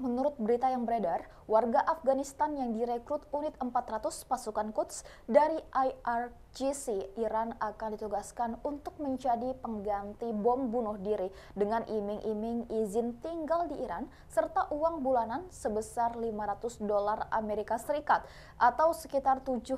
Menurut berita yang beredar, warga Afghanistan yang direkrut unit 400 pasukan Quds dari IRGC Iran akan ditugaskan untuk menjadi pengganti bom bunuh diri dengan iming-iming izin tinggal di Iran serta uang bulanan sebesar 500 dolar Amerika Serikat atau sekitar 7,7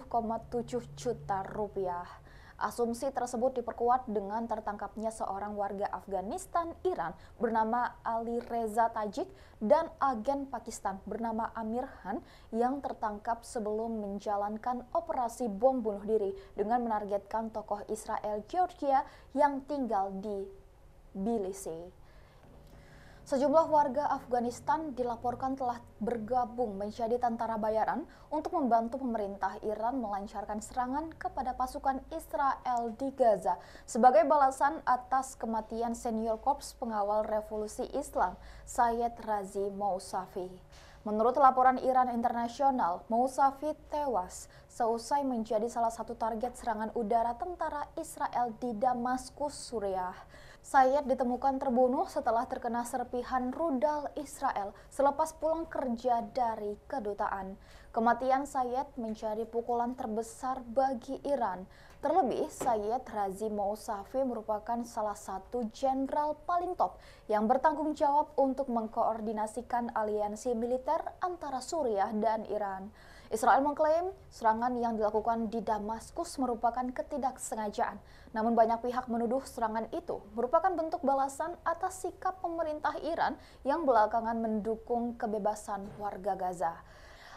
juta rupiah. Asumsi tersebut diperkuat dengan tertangkapnya seorang warga Afghanistan, Iran bernama Ali Reza Tajik dan agen Pakistan bernama Amir Khan yang tertangkap sebelum menjalankan operasi bom bunuh diri dengan menargetkan tokoh Israel Georgia yang tinggal di Bilisi. Sejumlah warga Afghanistan dilaporkan telah bergabung menjadi tentara bayaran untuk membantu pemerintah Iran melancarkan serangan kepada pasukan Israel di Gaza sebagai balasan atas kematian senior korps pengawal revolusi Islam Syed Razi Mousavi. Menurut laporan Iran Internasional, Mousavi tewas seusai menjadi salah satu target serangan udara tentara Israel di Damaskus, Suriah. Sayyid ditemukan terbunuh setelah terkena serpihan rudal Israel selepas pulang kerja dari kedutaan. Kematian Sayyid menjadi pukulan terbesar bagi Iran. Terlebih, Sayyid Razi Mousavi merupakan salah satu jenderal paling top yang bertanggung jawab untuk mengkoordinasikan aliansi militer militer antara Suriah dan Iran. Israel mengklaim serangan yang dilakukan di Damaskus merupakan ketidaksengajaan. Namun banyak pihak menuduh serangan itu merupakan bentuk balasan atas sikap pemerintah Iran yang belakangan mendukung kebebasan warga Gaza.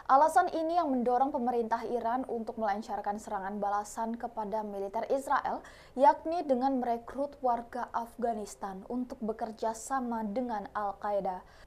Alasan ini yang mendorong pemerintah Iran untuk melancarkan serangan balasan kepada militer Israel, yakni dengan merekrut warga Afghanistan untuk bekerja sama dengan Al-Qaeda.